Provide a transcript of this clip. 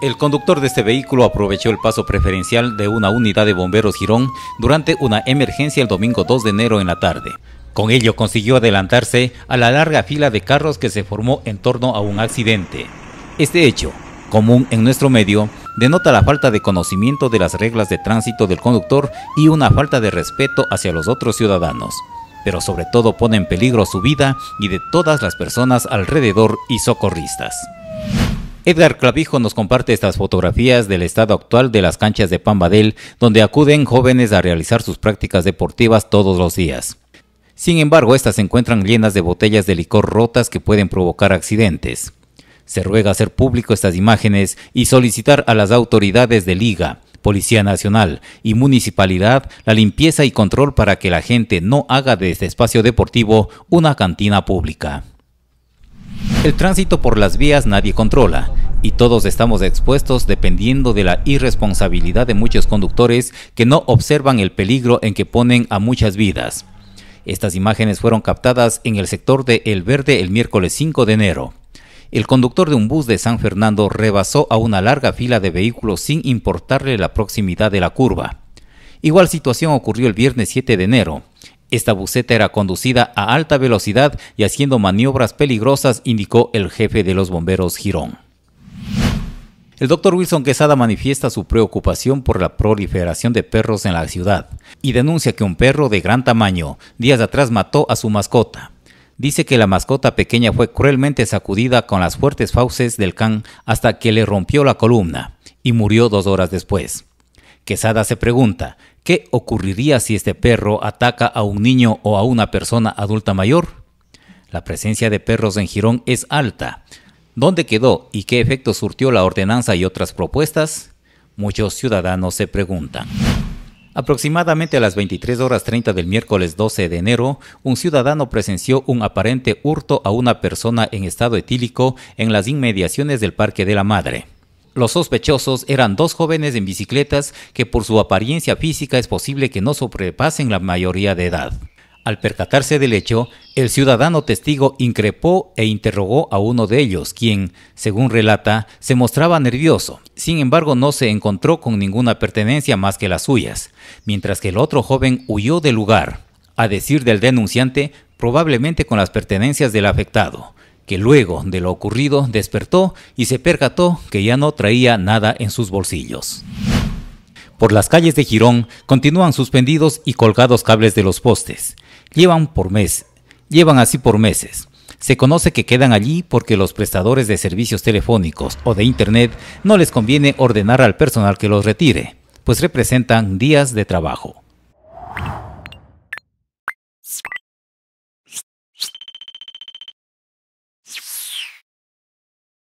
El conductor de este vehículo aprovechó el paso preferencial de una unidad de bomberos Girón durante una emergencia el domingo 2 de enero en la tarde. Con ello consiguió adelantarse a la larga fila de carros que se formó en torno a un accidente. Este hecho, común en nuestro medio, denota la falta de conocimiento de las reglas de tránsito del conductor y una falta de respeto hacia los otros ciudadanos, pero sobre todo pone en peligro su vida y de todas las personas alrededor y socorristas. Edgar Clavijo nos comparte estas fotografías del estado actual de las canchas de Pambadel, donde acuden jóvenes a realizar sus prácticas deportivas todos los días. Sin embargo, estas se encuentran llenas de botellas de licor rotas que pueden provocar accidentes. Se ruega hacer público estas imágenes y solicitar a las autoridades de Liga, Policía Nacional y Municipalidad la limpieza y control para que la gente no haga de este espacio deportivo una cantina pública. El tránsito por las vías nadie controla y todos estamos expuestos dependiendo de la irresponsabilidad de muchos conductores que no observan el peligro en que ponen a muchas vidas. Estas imágenes fueron captadas en el sector de El Verde el miércoles 5 de enero. El conductor de un bus de San Fernando rebasó a una larga fila de vehículos sin importarle la proximidad de la curva. Igual situación ocurrió el viernes 7 de enero. Esta buceta era conducida a alta velocidad y haciendo maniobras peligrosas, indicó el jefe de los bomberos Girón. El doctor Wilson Quesada manifiesta su preocupación por la proliferación de perros en la ciudad y denuncia que un perro de gran tamaño días atrás mató a su mascota. Dice que la mascota pequeña fue cruelmente sacudida con las fuertes fauces del can hasta que le rompió la columna y murió dos horas después. Quesada se pregunta, ¿qué ocurriría si este perro ataca a un niño o a una persona adulta mayor? La presencia de perros en Girón es alta. ¿Dónde quedó y qué efecto surtió la ordenanza y otras propuestas? Muchos ciudadanos se preguntan. Aproximadamente a las 23 horas 30 del miércoles 12 de enero, un ciudadano presenció un aparente hurto a una persona en estado etílico en las inmediaciones del Parque de la Madre. Los sospechosos eran dos jóvenes en bicicletas que por su apariencia física es posible que no sobrepasen la mayoría de edad. Al percatarse del hecho, el ciudadano testigo increpó e interrogó a uno de ellos, quien, según relata, se mostraba nervioso. Sin embargo, no se encontró con ninguna pertenencia más que las suyas, mientras que el otro joven huyó del lugar. A decir del denunciante, probablemente con las pertenencias del afectado, que luego de lo ocurrido despertó y se percató que ya no traía nada en sus bolsillos. Por las calles de Girón continúan suspendidos y colgados cables de los postes. Llevan por mes, llevan así por meses. Se conoce que quedan allí porque los prestadores de servicios telefónicos o de Internet no les conviene ordenar al personal que los retire, pues representan días de trabajo.